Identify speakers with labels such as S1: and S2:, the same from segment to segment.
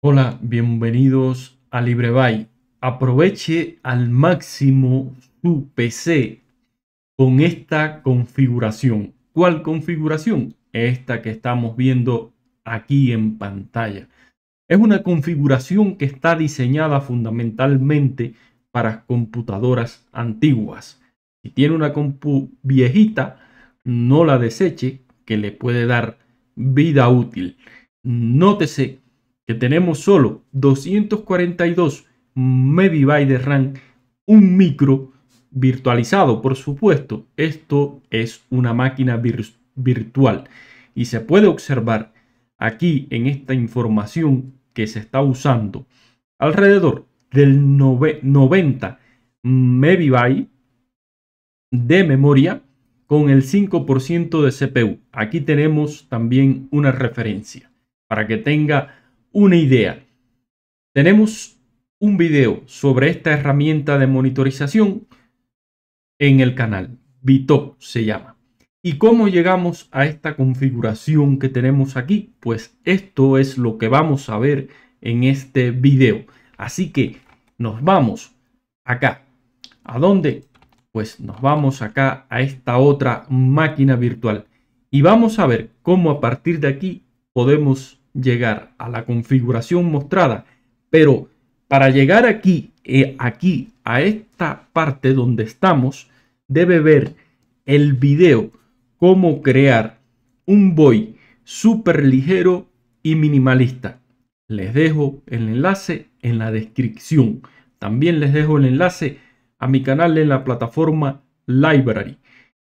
S1: Hola, bienvenidos a LibreBuy. Aproveche al máximo su PC con esta configuración. ¿Cuál configuración? Esta que estamos viendo aquí en pantalla. Es una configuración que está diseñada fundamentalmente para computadoras antiguas. Si tiene una compu viejita, no la deseche, que le puede dar vida útil. Nótese que tenemos solo 242 MB de RAM, un micro virtualizado, por supuesto, esto es una máquina virtual y se puede observar aquí en esta información que se está usando alrededor del 90 MB de memoria con el 5% de CPU. Aquí tenemos también una referencia para que tenga una idea. Tenemos un video sobre esta herramienta de monitorización en el canal. Bitop se llama. ¿Y cómo llegamos a esta configuración que tenemos aquí? Pues esto es lo que vamos a ver en este video. Así que nos vamos acá. ¿A dónde? Pues nos vamos acá a esta otra máquina virtual. Y vamos a ver cómo a partir de aquí podemos llegar a la configuración mostrada, pero para llegar aquí, y eh, aquí a esta parte donde estamos, debe ver el video cómo crear un boy súper ligero y minimalista. Les dejo el enlace en la descripción. También les dejo el enlace a mi canal en la plataforma Library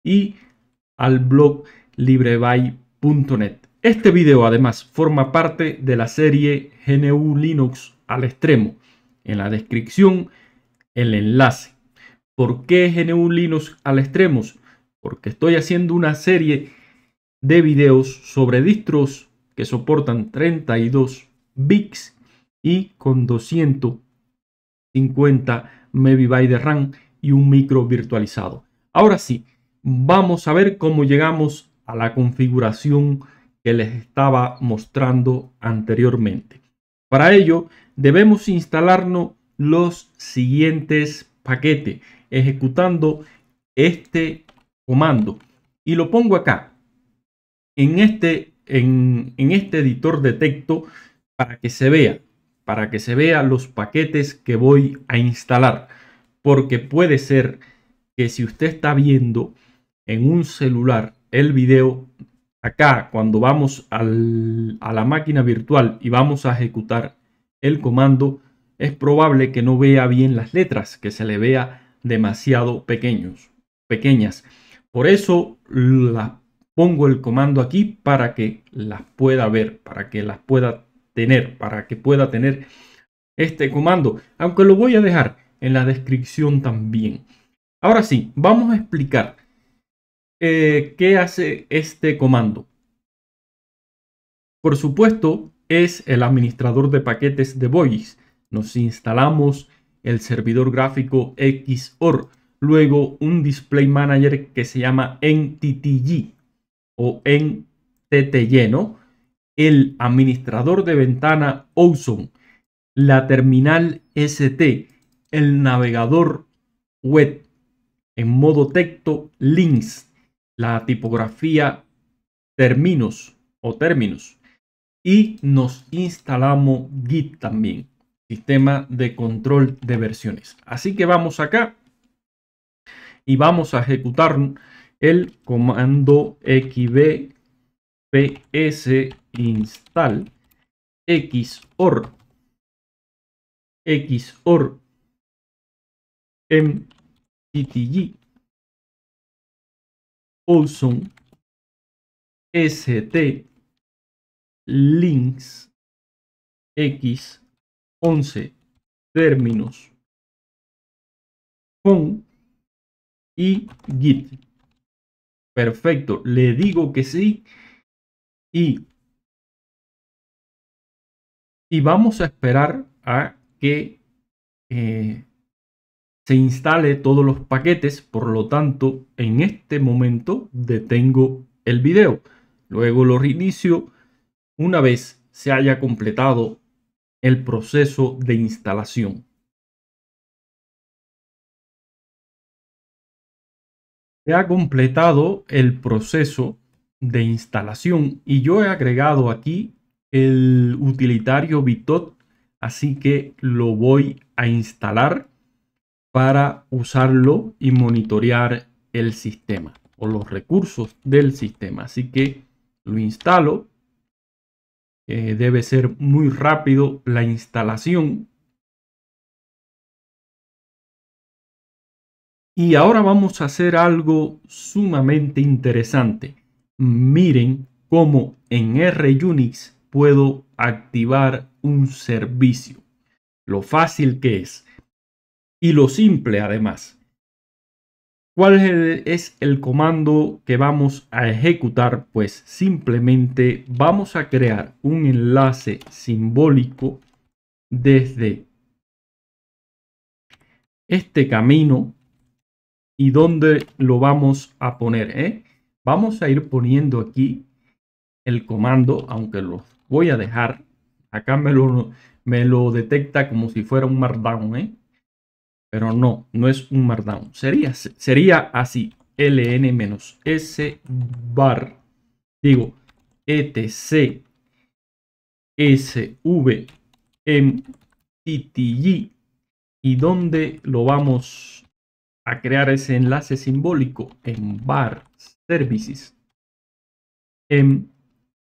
S1: y al blog librebuy.net este video además forma parte de la serie GNU Linux al extremo. En la descripción el enlace. ¿Por qué GNU Linux al extremo? Porque estoy haciendo una serie de videos sobre distros que soportan 32 bits y con 250 MB de RAM y un micro virtualizado. Ahora sí, vamos a ver cómo llegamos a la configuración que les estaba mostrando anteriormente. Para ello, debemos instalarnos los siguientes paquetes ejecutando este comando. Y lo pongo acá, en este, en, este editor de texto, para que se vea, para que se vea los paquetes que voy a instalar. Porque puede ser que si usted está viendo en un celular el video Acá, cuando vamos a la máquina virtual y vamos a ejecutar el comando, es probable que no vea bien las letras, que se le vea demasiado pequeños, pequeñas. Por eso las pongo el comando aquí para que las pueda ver, para que las pueda tener, para que pueda tener este comando, aunque lo voy a dejar en la descripción también. Ahora sí, vamos a explicar eh, ¿qué hace este comando? Por supuesto, es el administrador de paquetes de Voice. Nos instalamos el servidor gráfico XOR, luego un display manager que se llama NTTG o NTTY, ¿no? El administrador de ventana Ozone, la terminal ST, el navegador web, en modo texto links, la tipografía términos o términos. Y nos instalamos Git también, sistema de control de versiones. Así que vamos acá y vamos a ejecutar el comando
S2: xbps install xor xor mctg Olson, ST, links, X, 11 términos con y git. Perfecto, le digo que sí y, y vamos a esperar a que eh, se instale
S1: todos los paquetes. Por lo tanto, en este momento detengo el video. Luego lo reinicio. Una vez se haya completado
S2: el proceso de instalación. Se ha completado el proceso
S1: de instalación y yo he agregado aquí el utilitario Bitot, así que lo voy a instalar para usarlo y monitorear el sistema o los recursos del sistema.
S2: Así que lo instalo. Eh, debe ser muy rápido la instalación. Y ahora vamos a hacer algo sumamente interesante.
S1: Miren cómo en RUnix puedo activar un servicio. Lo fácil que es y lo simple además. ¿Cuál es el, comando que vamos a ejecutar? Pues simplemente vamos a crear un enlace simbólico desde este camino y dónde lo vamos a poner. Eh? Vamos a ir poniendo aquí el comando, aunque lo voy a dejar. Acá me lo, me lo detecta como si fuera un markdown. ¿eh? Pero no, no es un markdown. Sería, sería así. ln-s bar. Digo, etc. sv en ¿Y dónde lo vamos a crear ese enlace simbólico? En bar services. En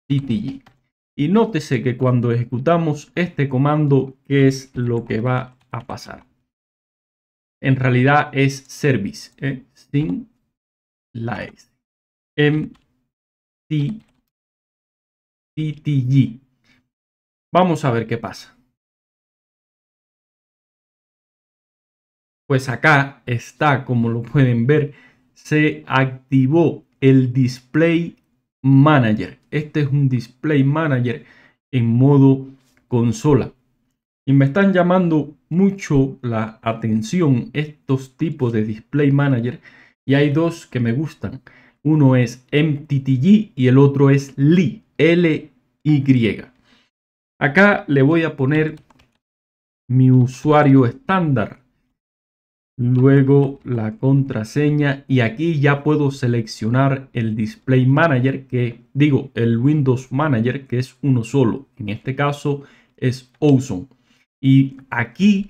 S1: Y nótese que cuando ejecutamos este comando, ¿qué es lo que va a pasar? en realidad
S2: es service, ¿eh? sin la S. MTTG. Vamos a ver qué pasa. Pues acá está, como lo pueden ver, se activó el Display
S1: Manager. Este es un Display Manager en modo consola. Y me están llamando mucho la atención estos tipos de Display Manager. Y hay dos que me gustan. Uno es MTTG y el otro es Li, L-Y. Acá le voy a poner mi usuario estándar. Luego la contraseña y aquí ya puedo seleccionar el Display Manager que digo el Windows Manager que es uno solo. En este caso es Ozone. Y aquí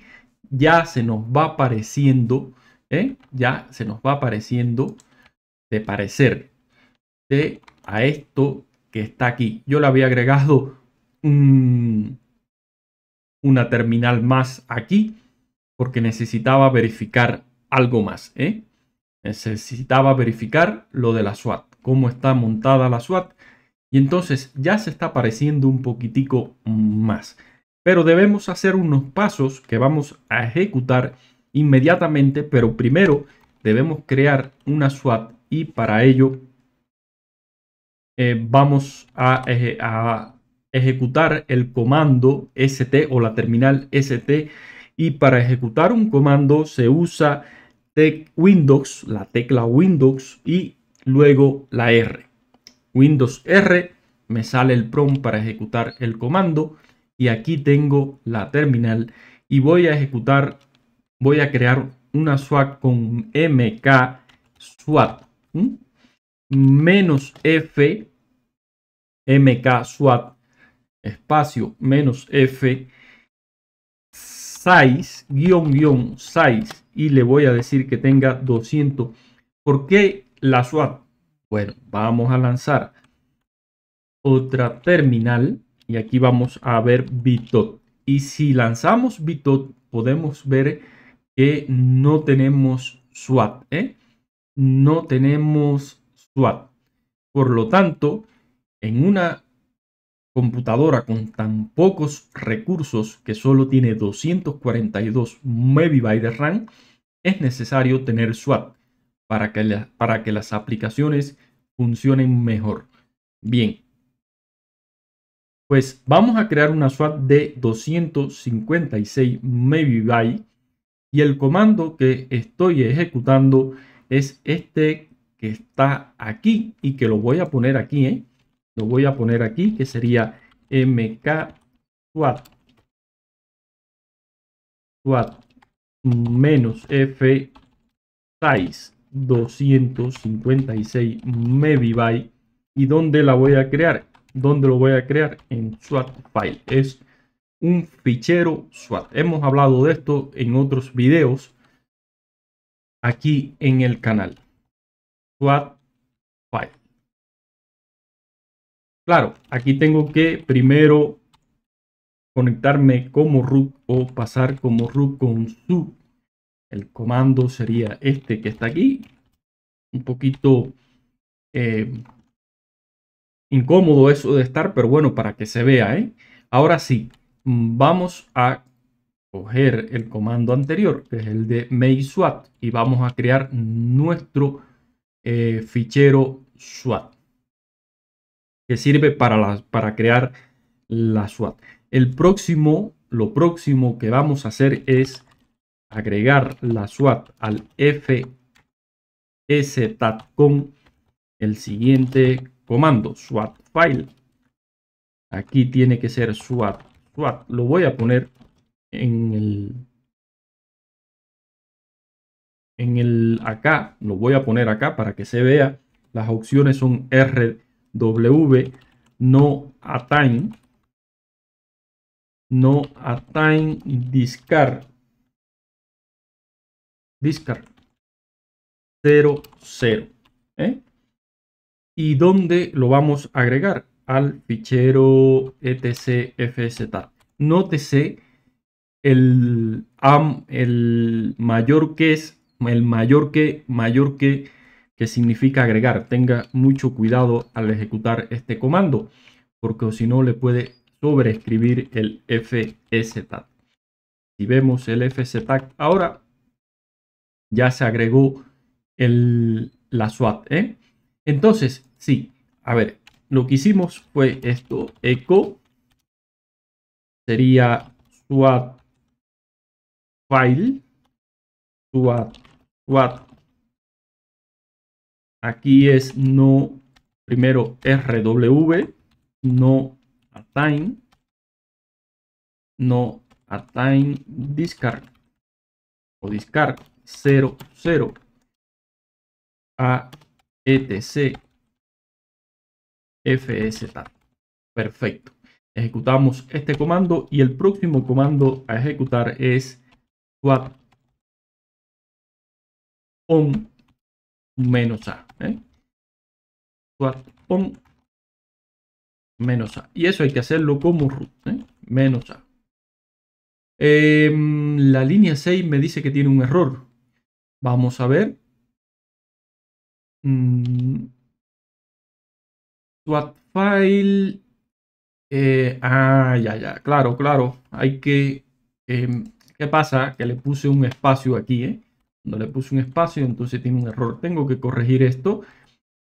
S1: ya se nos va apareciendo, ¿eh? ya se nos va apareciendo de parecer de ¿eh? a esto que está aquí. Yo le había agregado una terminal más aquí porque necesitaba verificar algo más. ¿eh? Necesitaba verificar lo de la SWAT, cómo está montada la SWAT. Y entonces ya se está apareciendo un poquitico más pero debemos hacer unos pasos que vamos a ejecutar inmediatamente, pero primero debemos crear una SWAT y para ello eh, vamos a, ejecutar el comando ST o la terminal ST y para ejecutar un comando se usa Windows, la tecla Windows y luego la R. Windows R me sale el prompt para ejecutar el comando y aquí tengo la terminal y voy a ejecutar, voy a crear una swap con mk swap menos f mk swap espacio menos f size guión guión size y le voy a decir que tenga 200 ¿por qué la swap? bueno vamos a lanzar otra terminal y aquí vamos a ver bitot. Y si lanzamos bitot, podemos ver que no tenemos SWAT, ¿eh? No tenemos SWAT. Por lo tanto, en una computadora con tan pocos recursos que solo tiene 242 MB de RAM, es necesario tener SWAT para que, para que las aplicaciones funcionen mejor. Bien, pues vamos a crear una SWAT de 256 By. y el comando que estoy ejecutando es este que está aquí y que lo voy a poner aquí, ¿eh? lo voy a poner aquí que sería mk swap menos f 6 256 by y dónde la voy a crear ¿Dónde lo voy a crear? En SWAT file. Es un fichero SWAT. Hemos hablado de esto en otros videos
S2: aquí en el canal. SWAT file. Claro, aquí tengo que primero conectarme
S1: como root o pasar como root con su. El comando sería este que está aquí. Un poquito eh, Incómodo eso de estar, pero bueno, para que se vea, ¿eh? Ahora sí, vamos a coger el comando anterior, que es el de make swat. y vamos a crear nuestro eh, fichero swat. que sirve para, para crear la swat. El próximo, lo próximo que vamos a hacer es agregar la swat al fstat con el siguiente
S2: comando swap file. Aquí tiene que ser swap, Lo voy a poner en el
S1: en el acá, lo voy a poner acá para que se vea. Las opciones son
S2: RW, no atain no attain discard, discard 0 ¿eh? y dónde
S1: lo vamos a agregar al fichero etcfz. Nótese el, el mayor que es, el mayor que, mayor que, que significa agregar. Tenga mucho cuidado al ejecutar este comando, porque si no le puede sobreescribir el fstat. Si vemos el fstat ahora, ya se agregó el, la SWAT. ¿eh? Entonces, Sí, a
S2: ver, lo que hicimos fue esto, eco sería swap file, swap, swap. Aquí es no, primero rw, no time no time discard o discard 00 a etc Perfecto. Ejecutamos este comando y el próximo comando a ejecutar es swap on menos a. Swap ¿eh? on menos a. Y eso hay que hacerlo como root, ¿eh? menos a. Em, la línea 6 me dice que tiene un error. Vamos a ver. Mm, Swap file. Eh, ah, ya, ya. Claro, claro.
S1: Hay que. Eh, ¿Qué pasa? Que le puse un espacio aquí, ¿eh? Cuando le puse un espacio, entonces tiene un error. Tengo que corregir esto.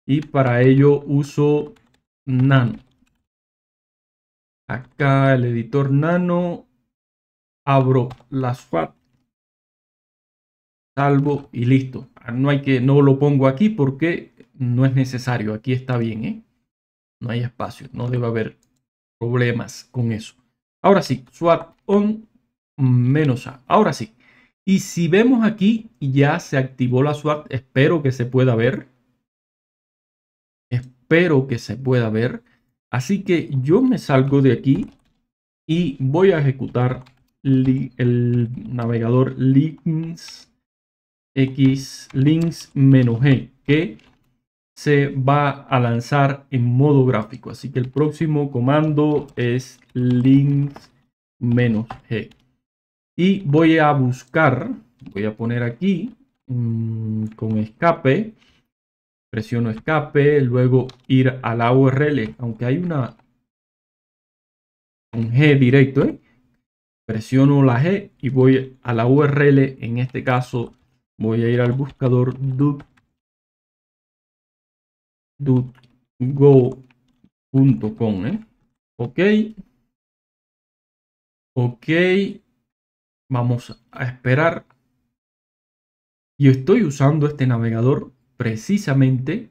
S1: Y para ello uso
S2: nano. Acá el editor nano. Abro la swap. Salvo y
S1: listo. Ah, no hay que, no lo pongo aquí porque no es necesario. Aquí está bien, ¿eh? No hay espacio, no debe haber problemas con eso. Ahora sí, swap on menos a. Ahora sí. Y si vemos aquí, ya se activó la swap. Espero que se pueda ver. Espero que se pueda ver. Así que yo me salgo de aquí y voy a ejecutar el navegador links x links menos g que se va a lanzar en modo gráfico. Así que el próximo comando es links -g. Y voy a buscar, voy a poner aquí mm, con escape, presiono escape, luego ir a la URL, aunque hay una un G directo, ¿eh? presiono la G y voy a la URL, en este caso voy a ir al
S2: buscador go.com ¿eh? Ok. Ok. Vamos a esperar. Yo estoy usando este navegador precisamente.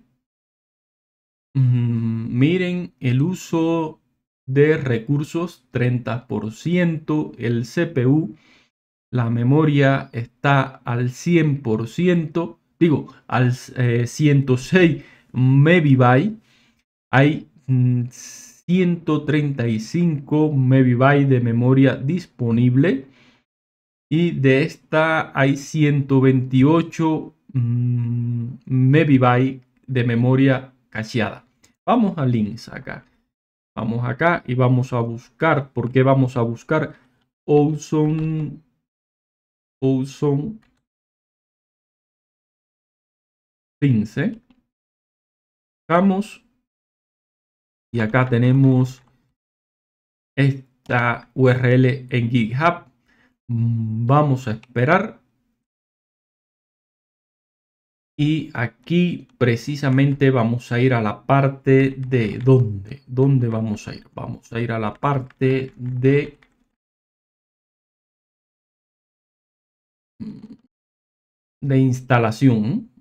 S2: Mm,
S1: miren el uso de recursos 30%, el CPU, la memoria está al 100%, digo, al 106 eh, by Hay 135 mm, by de memoria disponible. Y de esta hay 128 mmm, by de memoria cacheada. Vamos a links acá. Vamos acá y vamos a buscar. porque vamos a buscar?
S2: Ozone. Ozone. Things, ¿eh? Vamos. Y acá tenemos esta URL en GitHub. Vamos a esperar.
S1: Y aquí precisamente vamos a ir a la parte de
S2: dónde. ¿Dónde vamos a ir? Vamos a ir a la parte de... de instalación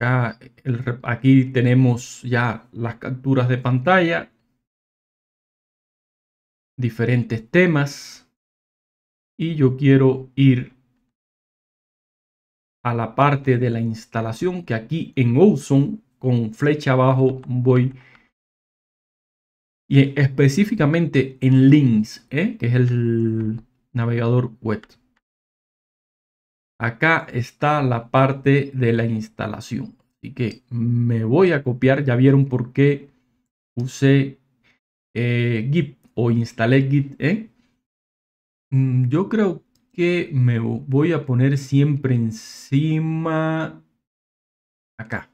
S2: aquí tenemos ya las capturas de pantalla, diferentes temas y yo quiero ir a la parte
S1: de la instalación que aquí en Ozone con flecha abajo voy y específicamente en Links, ¿eh? que es el navegador web acá está la parte de la instalación. Así que me voy a copiar. Ya vieron por qué usé eh, Git o instalé Git. ¿eh? Mm, yo creo que me voy a poner siempre encima
S2: acá.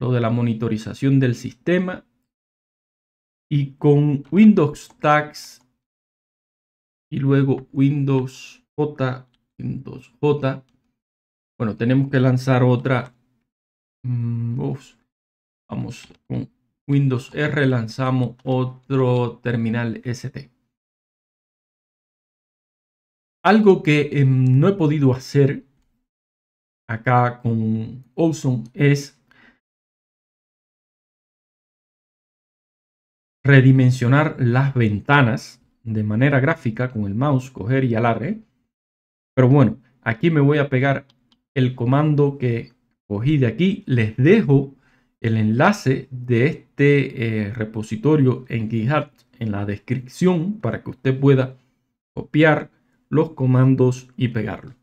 S2: Lo de la monitorización del sistema. Y con Windows Tags y luego Windows J j Bueno, tenemos que lanzar
S1: otra. Mm, vamos con Windows R, lanzamos otro terminal ST.
S2: Algo que em, no he podido hacer acá con Ozone es redimensionar las ventanas de manera gráfica con el mouse,
S1: coger y alargar. Pero bueno, aquí me voy a pegar el comando que cogí de aquí. Les dejo el enlace de este eh, repositorio en GitHub en la descripción para que usted pueda copiar los comandos y pegarlo.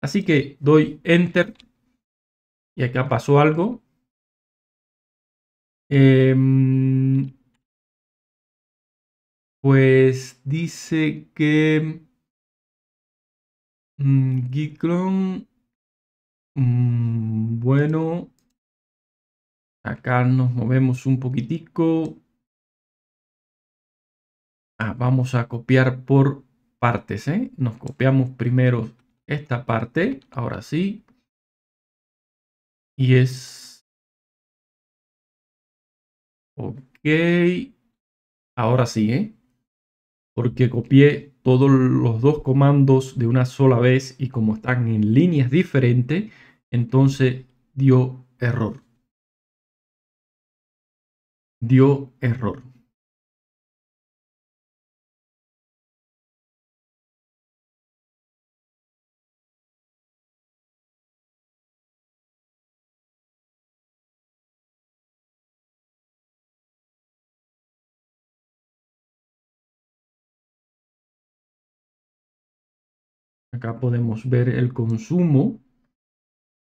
S1: Así que doy Enter
S2: y acá pasó algo. Em, pues dice que Mm, mm, bueno, acá nos movemos un poquitico. Ah, vamos a copiar por partes, ¿eh? Nos copiamos primero esta parte, ahora sí. Y es... Ok. Ahora sí, ¿eh? Porque copié todos los dos
S1: comandos de una sola vez y como están en líneas diferentes, entonces
S2: dio error. Dio error. Acá podemos ver el consumo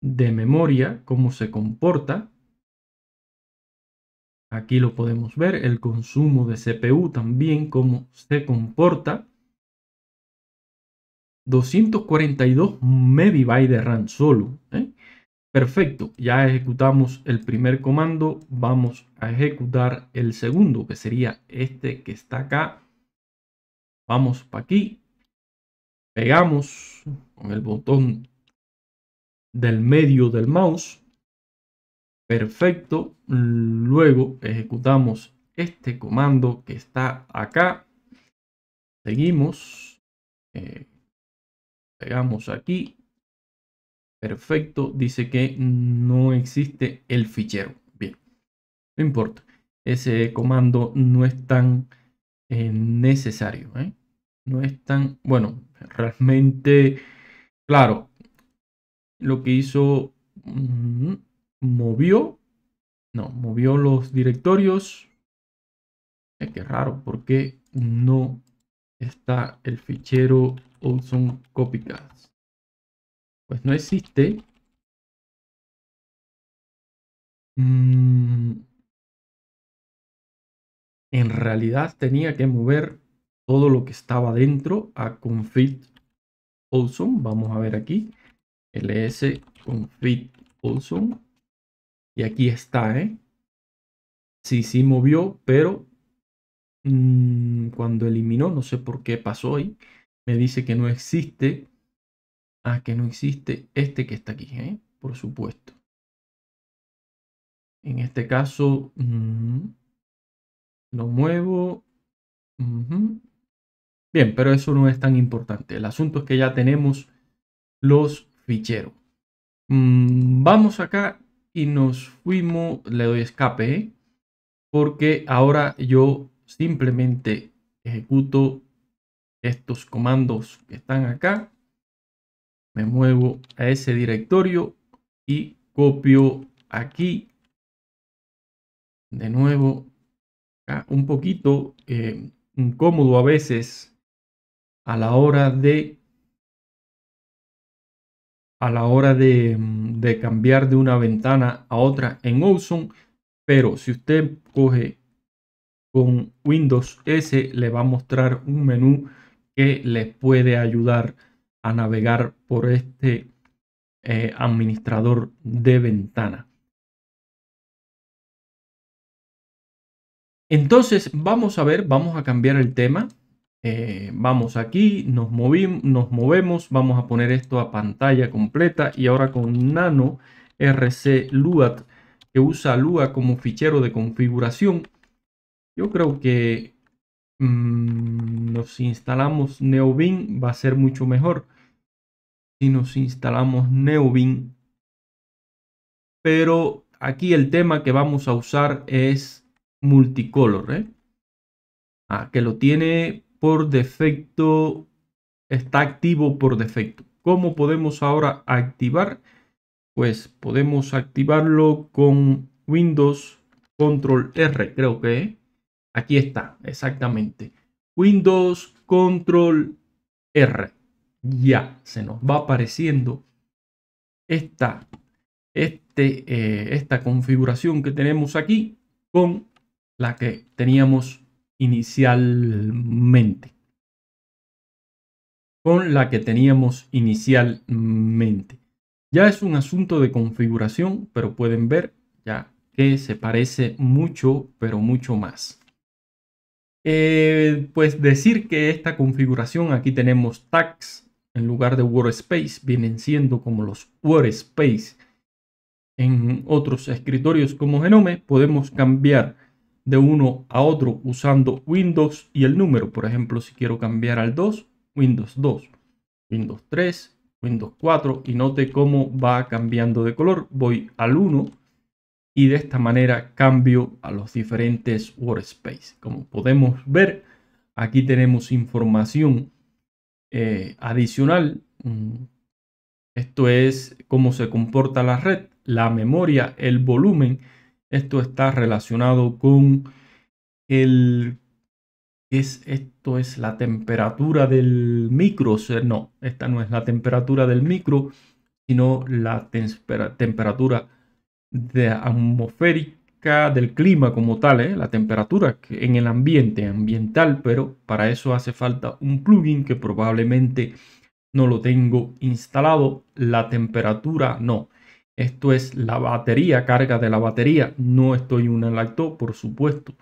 S2: de memoria, cómo se comporta. Aquí lo podemos ver,
S1: el consumo de CPU también, cómo se comporta. 242 MB de RAM solo. ¿eh? Perfecto, ya ejecutamos el primer comando. Vamos a ejecutar el segundo, que sería este que está acá. Vamos para aquí. Pegamos con el botón del medio del mouse. Perfecto. Luego ejecutamos este comando que está acá. Seguimos. Eh, pegamos aquí. Perfecto. Dice que no existe el fichero. Bien. No importa. Ese comando no es tan eh, necesario. ¿eh? no es tan, bueno, realmente, claro, lo que hizo, mm, movió, no, movió los directorios.
S2: Es que raro, porque no está el fichero Olson Copycats? Pues no existe. Mm. en realidad tenía que mover todo lo que estaba dentro a config
S1: awesome. Vamos a ver aquí. ls config awesome. Y aquí está, ¿eh? Sí, sí movió, pero mm, cuando eliminó, no sé por qué pasó ahí, me dice
S2: que no existe. Ah, que no existe este que está aquí, ¿eh? Por supuesto. En este caso, lo muevo. Bien, pero eso no es tan importante.
S1: El asunto es que ya tenemos los ficheros. Mm, vamos acá y nos fuimos, le doy escape, ¿eh? porque ahora yo simplemente ejecuto estos comandos que están acá. Me muevo a ese directorio y copio aquí. De nuevo, acá un poquito eh, incómodo a veces a la hora de a la hora de, mm, cambiar de una ventana a otra en Ozone, pero si usted coge con Windows S le va a mostrar un menú que les puede
S2: ayudar a navegar por este eh, administrador de ventana. Entonces vamos a ver, vamos a cambiar el tema eh, vamos aquí, nos,
S1: nos movemos, vamos a poner esto a pantalla completa y ahora con nano rc luat que usa lua como fichero de configuración. Yo creo que mm, nos instalamos neobin va a ser mucho mejor si nos instalamos neobin. Pero aquí el tema que vamos a usar es multicolor, ¿eh? ah, que lo tiene por defecto, está activo por defecto. ¿Cómo podemos ahora activar? Pues podemos activarlo con Windows Control R, creo que. ¿eh? Aquí está, exactamente. Windows Control R. Ya, se nos va apareciendo esta, este, eh, esta configuración que tenemos aquí con la que teníamos inicialmente. Con la que teníamos inicialmente. Ya es un asunto de configuración, pero pueden ver ya que se parece mucho, pero mucho más. Eh, pues decir que esta configuración, aquí tenemos tags en lugar de workspace, vienen siendo como los workspace en otros escritorios como Genome, podemos cambiar de uno a otro usando Windows y el número. Por ejemplo, si quiero cambiar al 2, Windows 2, Windows 3, Windows 4 y note cómo va cambiando de color. Voy al 1 y de esta manera cambio a los diferentes workspace. Como podemos ver, aquí tenemos información eh, adicional. Mm. Esto es cómo se comporta la red, la memoria, el volumen esto está relacionado con el... Es, esto es la temperatura del micro. No, esta no es la temperatura del micro, sino la temperatura de atmosférica del clima como tal, ¿eh? la temperatura en el ambiente ambiental, pero para eso hace falta un plugin que probablemente no lo tengo instalado. La temperatura no. Esto es la batería, carga de la batería. No estoy en una laptop, por supuesto.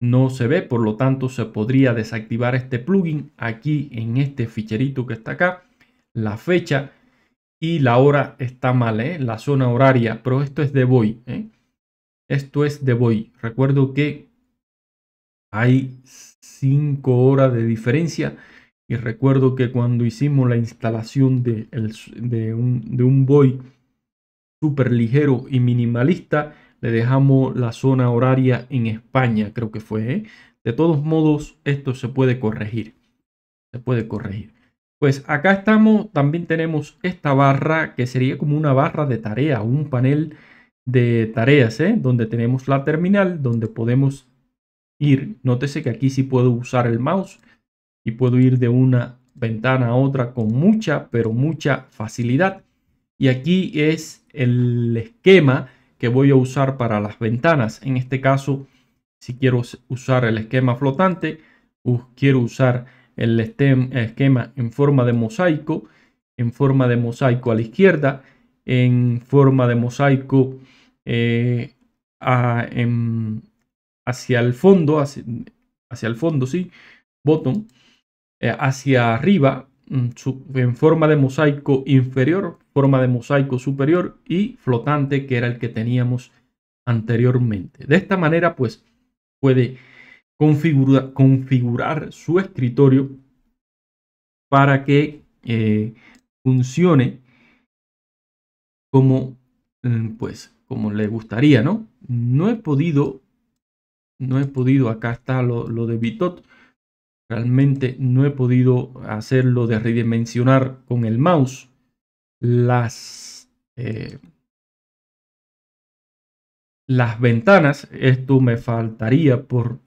S1: No se ve, por lo tanto se podría desactivar este plugin aquí en este ficherito que está acá. La fecha y la hora está mal, ¿eh? la zona horaria, pero esto es de boy ¿eh? Esto es de boy Recuerdo que hay 5 horas de diferencia. Y recuerdo que cuando hicimos la instalación de, un, de un boy súper ligero y minimalista. Le dejamos la zona horaria en España, creo que fue. ¿eh? De todos modos, esto se puede corregir. Se puede corregir. Pues acá estamos, también tenemos esta barra que sería como una barra de tarea, un panel de tareas, ¿eh? donde tenemos la terminal, donde podemos ir. Nótese que aquí sí puedo usar el mouse y puedo ir de una ventana a otra con mucha, pero mucha facilidad. Y aquí es el esquema que voy a usar para las ventanas. En este caso, si quiero usar el esquema flotante, quiero usar el esquema en forma de mosaico, en forma de mosaico a la izquierda, en forma de mosaico eh, hacia el fondo, hacia, el fondo, sí, bottom, eh, hacia arriba, mm, en forma de mosaico inferior, forma de mosaico superior y flotante que era el que teníamos anteriormente. De esta manera pues puede configurar su escritorio para que eh, funcione como mm, pues como le gustaría, ¿no? No he podido, no he podido, acá está lo, lo de Bitot, realmente no he podido hacerlo de redimensionar con el mouse las, eh, las ventanas. Esto me faltaría por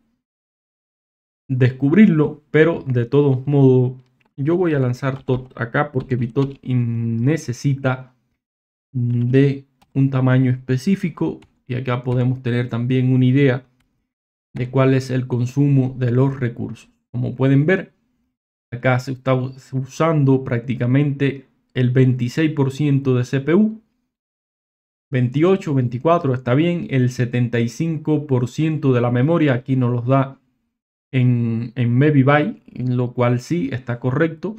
S1: descubrirlo, pero de todos modos yo voy a lanzar todo acá porque Bitot necesita de un tamaño específico y acá podemos tener también una idea de cuál es el consumo de los recursos. Como pueden ver, acá se está usando prácticamente el 26% de CPU, 28, 24 está bien, el 75% de la memoria aquí nos los da en, en en lo cual sí está correcto,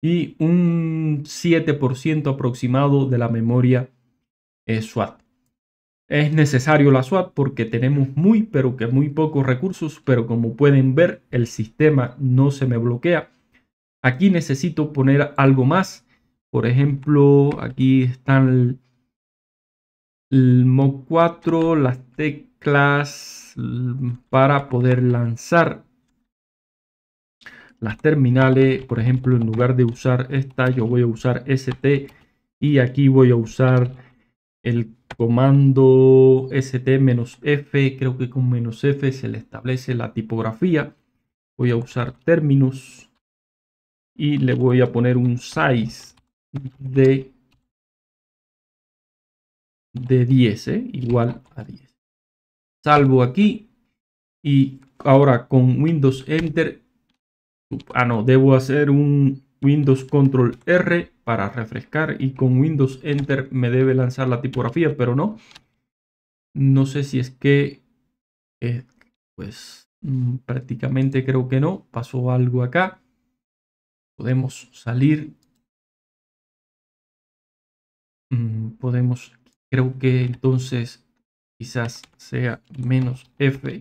S1: y un 7% aproximado de la memoria es eh, SWAT. Es necesario la SWAT porque tenemos muy pero que muy pocos recursos, pero como pueden ver el sistema no se me bloquea. Aquí necesito poner algo más por ejemplo, aquí están el, moc 4, las teclas mm, para poder lanzar las terminales. Por ejemplo, en lugar de usar esta, yo voy a usar ST y aquí voy a usar el comando ST-F. Creo que con menos F se le establece
S2: la tipografía. Voy a usar términos y le voy a poner un size de, 10, ¿eh? igual a 10. Salvo aquí y
S1: ahora con Windows Enter. Ah, no, debo hacer un Windows Control R para refrescar y con Windows Enter me debe lanzar la tipografía, pero no. No sé si es que, eh, pues
S2: mm, prácticamente creo que no. Pasó algo acá. Podemos salir Mm, podemos, creo que entonces quizás sea menos F,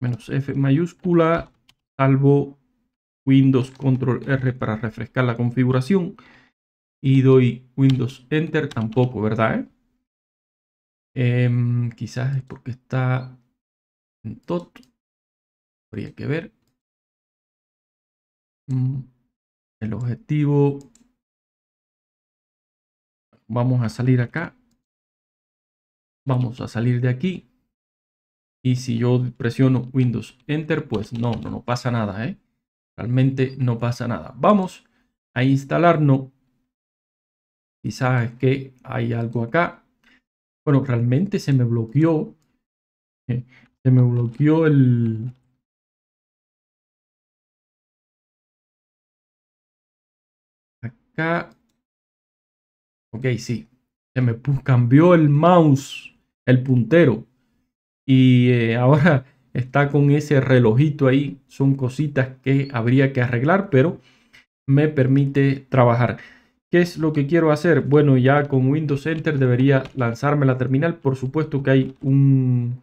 S1: menos F mayúscula, salvo Windows Control R para refrescar la configuración y doy Windows Enter, tampoco, ¿verdad?
S2: Em, quizás es porque está en TOT, habría que ver. Mm, el objetivo Vamos a salir acá. Vamos a salir de aquí. Y si yo presiono
S1: Windows Enter, pues no, no, pasa nada, ¿eh? Realmente no pasa nada. Vamos a instalarnos. Quizás que hay algo acá.
S2: Bueno, realmente se me bloqueó. ¿eh? se me bloqueó el... Acá Ok, sí. Se me cambió el mouse, el puntero. Y eh, ahora
S1: está con ese relojito ahí. Son cositas que habría que arreglar, pero me permite trabajar. ¿Qué es lo que quiero hacer? Bueno, ya con Windows Enter debería lanzarme la terminal. Por supuesto que hay un,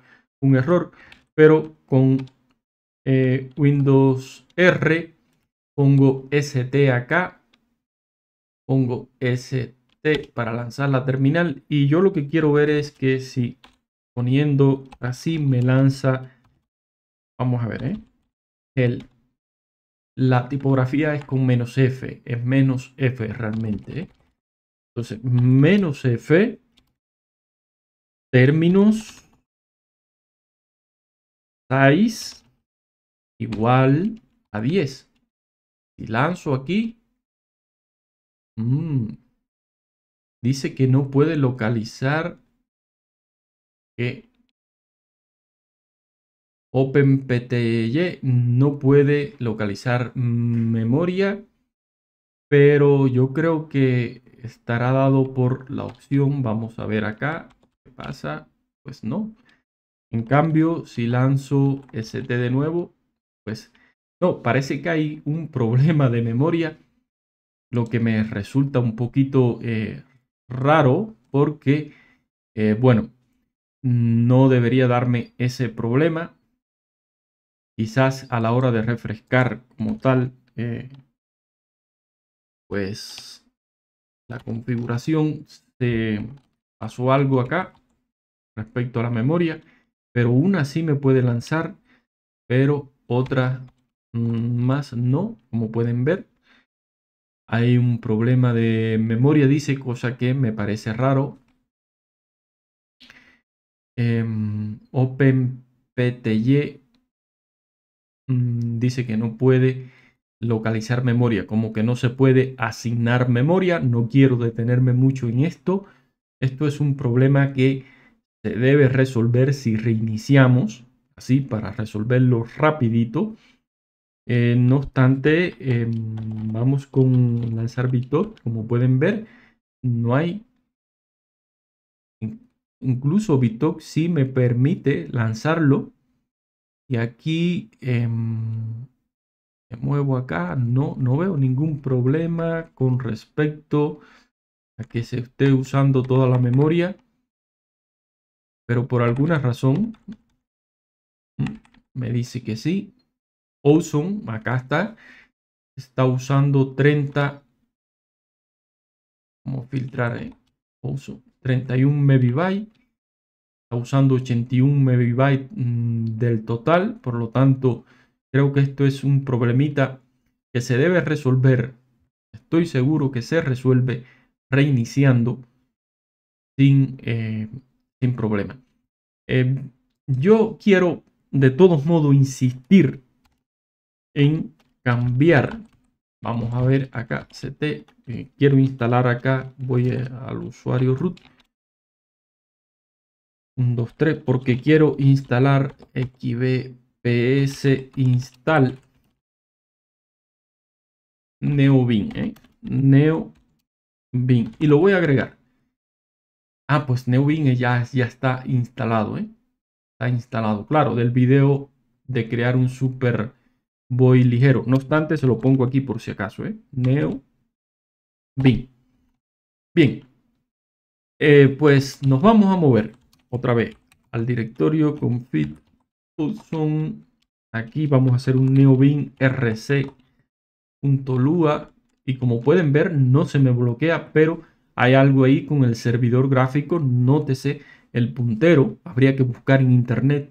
S1: error, pero con eh, Windows R pongo ST acá, pongo ST este, para lanzar la terminal. Y yo lo que quiero ver es que si poniendo así me lanza, vamos a ver, ¿eh? El, la tipografía es con menos
S2: F, es menos F realmente. ¿eh? Entonces, menos F, términos, 6 igual a 10. Si lanzo aquí, mmm, Dice que no puede localizar que OpenPTY no puede localizar memoria,
S1: pero yo creo que estará dado por la opción. Vamos a ver acá qué pasa. Pues no. En cambio, si lanzo ST de nuevo, pues no, parece que hay un problema de memoria, lo que me resulta un poquito eh, raro porque, eh, bueno, no debería darme ese problema.
S2: Quizás a la hora de refrescar como tal, eh, pues la configuración se
S1: pasó algo acá respecto a la memoria, pero una sí me puede lanzar, pero otra mm, más no, como pueden ver. Hay un problema de memoria, dice, cosa que me parece raro. Em, OpenPTY mm, dice que no puede localizar memoria, como que no se puede asignar memoria. No quiero detenerme mucho en esto. Esto es un problema que se debe resolver si reiniciamos, así para resolverlo rapidito. Eh, no obstante, em, vamos con lanzar Bitok. Como pueden ver, no hay... Incluso Bitok sí me permite lanzarlo. Y aquí em, me muevo acá. No, no veo ningún problema con respecto a que se esté usando toda la memoria.
S2: Pero por alguna razón mm, me dice que sí Ozone, acá está, está usando
S1: 30, vamos a filtrar eh? treinta Ozone, 31 megabytes, está usando 81 megabytes mm, del total, por lo tanto, creo que esto es un problemita que se debe resolver, estoy seguro que se resuelve reiniciando sin, eh, sin problema. Eh, yo quiero de todos modos insistir en cambiar. Vamos a ver acá, ct, eh, quiero instalar acá, voy al usuario root.
S2: 1, 2, 3, porque quiero instalar xbps install neobin, ¿eh? neobin, y lo voy a agregar. Ah,
S1: pues neobin ya, ya está instalado, ¿eh? está instalado, claro, del video de crear un super voy ligero. No obstante, se lo pongo aquí por si acaso, ¿eh? Neo Bin. Bien, eh, pues nos vamos a mover otra vez al directorio config Aquí vamos a hacer un bin rc.lua y como pueden ver no se me bloquea, pero hay algo ahí con el servidor gráfico, nótese el puntero, habría que buscar en internet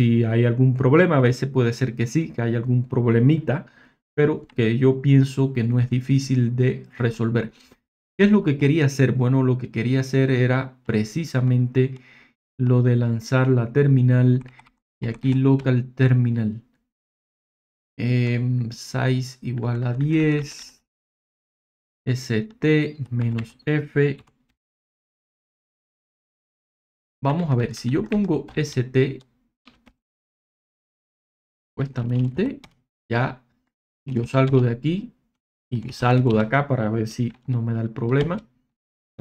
S1: si hay algún problema, a veces puede ser que sí, que hay algún problemita, pero que yo pienso que no es difícil de resolver. ¿Qué es lo que quería hacer? Bueno, lo que quería hacer era precisamente lo de lanzar la terminal y aquí local
S2: terminal. Em, size igual a 10. ST menos F. Vamos a ver, si yo pongo ST supuestamente ya yo salgo de aquí y
S1: salgo de acá para ver si no me da el problema.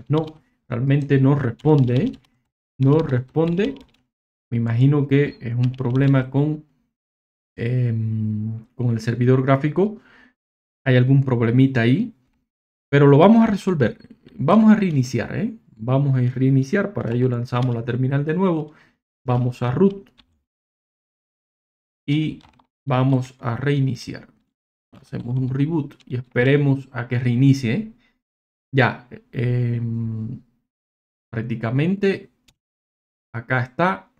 S1: no, realmente no responde, ¿eh? no responde. Me imagino que es un problema con, em, con el servidor gráfico. Hay algún problemita ahí, pero lo vamos a resolver. Vamos a reiniciar, ¿eh? vamos a reiniciar. Para ello lanzamos la terminal de nuevo. Vamos a root y vamos a reiniciar. Hacemos un reboot y esperemos
S2: a que reinicie. Ya, em, prácticamente acá está.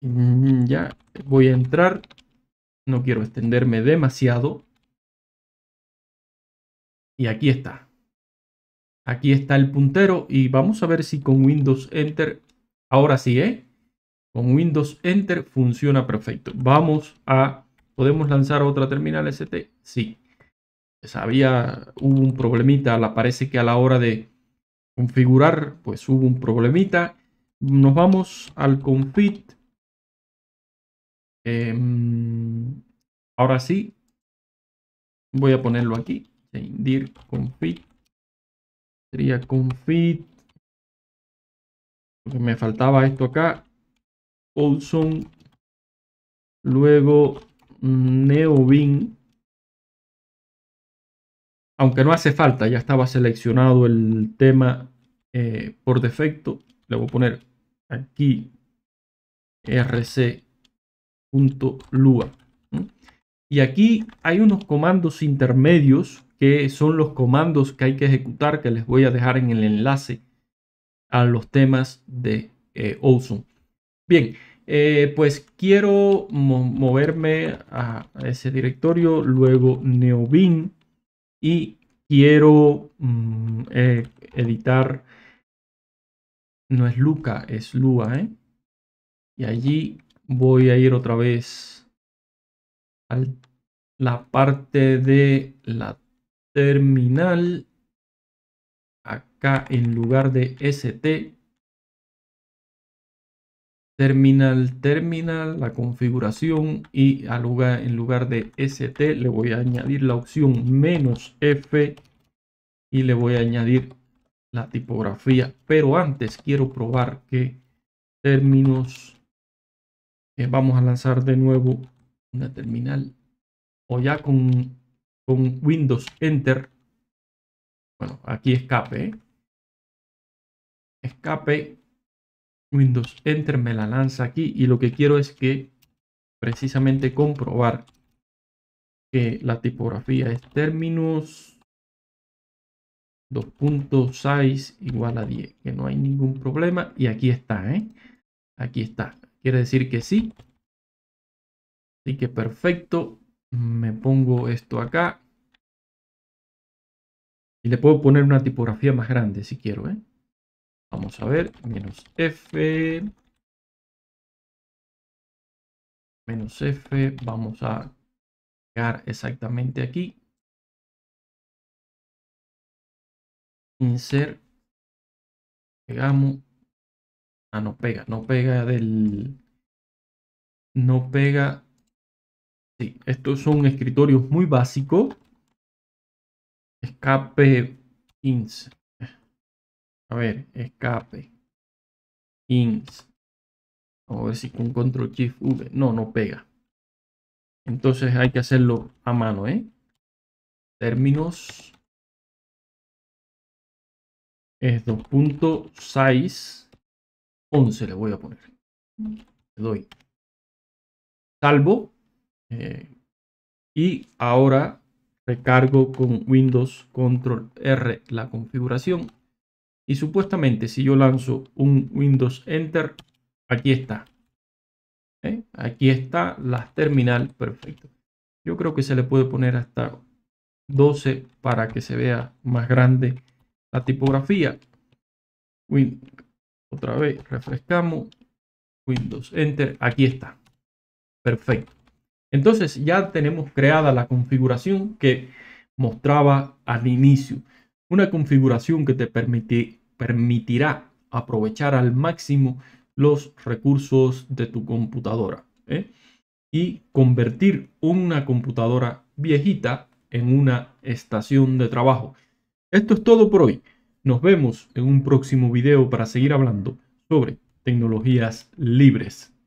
S2: Mm, ya voy a entrar. No quiero extenderme demasiado. Y aquí está. Aquí está el puntero y vamos a ver si con Windows Enter, ahora sí, ¿eh?
S1: Con Windows Enter funciona perfecto. Vamos a... ¿Podemos lanzar otra terminal ST? Sí. Sabía pues había, hubo un problemita, la parece que a la hora de configurar, pues hubo un problemita. Nos vamos al config.
S2: Em, ahora sí, voy a ponerlo aquí. Indir config. Sería config. me faltaba esto acá. Olson, luego mm, NeoBin aunque no hace falta, ya estaba seleccionado el
S1: tema eh, por defecto, le voy a poner aquí rc.lua. Y aquí hay unos comandos intermedios que son los comandos que hay que ejecutar que les voy a dejar en el enlace a los temas de eh, Bien, eh, pues quiero moverme a ese directorio, luego neobin y quiero mm, eh,
S2: editar, no es Luca, es Lua, ¿eh? Y allí voy a ir otra vez a la parte de la terminal. Acá en lugar de ST
S1: terminal, terminal, la configuración y al lugar, en lugar de ST le voy a añadir la opción menos F y le voy a añadir la tipografía. Pero antes quiero probar que términos, eh, vamos a lanzar de nuevo una terminal o ya
S2: con, con Windows Enter. Bueno, aquí escape. ¿eh? Escape Windows Enter me la lanza aquí y lo que quiero es que precisamente comprobar que
S1: la tipografía es términos 2.6 igual a 10, que no hay ningún problema y aquí está, ¿eh? aquí está, quiere decir que sí, así que perfecto, me pongo
S2: esto acá y le puedo poner una tipografía más grande si quiero, ¿eh? Vamos a ver, menos F. Menos F, vamos a Pegar exactamente aquí. Insert. Pegamos. Ah, no pega, no pega del... No pega. Sí, estos son escritorios muy básicos. Escape Insert. A ver, escape. Ins. Vamos a ver si con control shift V. No, no pega. Entonces hay que hacerlo a mano, ¿eh? Términos. Es 2.611 le voy a poner. Le doy. Salvo. Eh, y
S1: ahora recargo con Windows Control R la configuración y supuestamente si yo lanzo un Windows Enter, aquí está. ¿Eh? Aquí está la terminal, perfecto. Yo creo que se le puede poner hasta 12 para que se vea más grande la tipografía. Otra vez refrescamos. Windows Enter, aquí está. Perfecto. Entonces ya tenemos creada la configuración que mostraba al inicio. Una configuración que te permite, permitirá aprovechar al máximo los recursos de tu computadora ¿eh? y convertir una computadora viejita en una estación de trabajo. Esto es todo por hoy. Nos
S2: vemos en un próximo video para seguir hablando sobre tecnologías libres.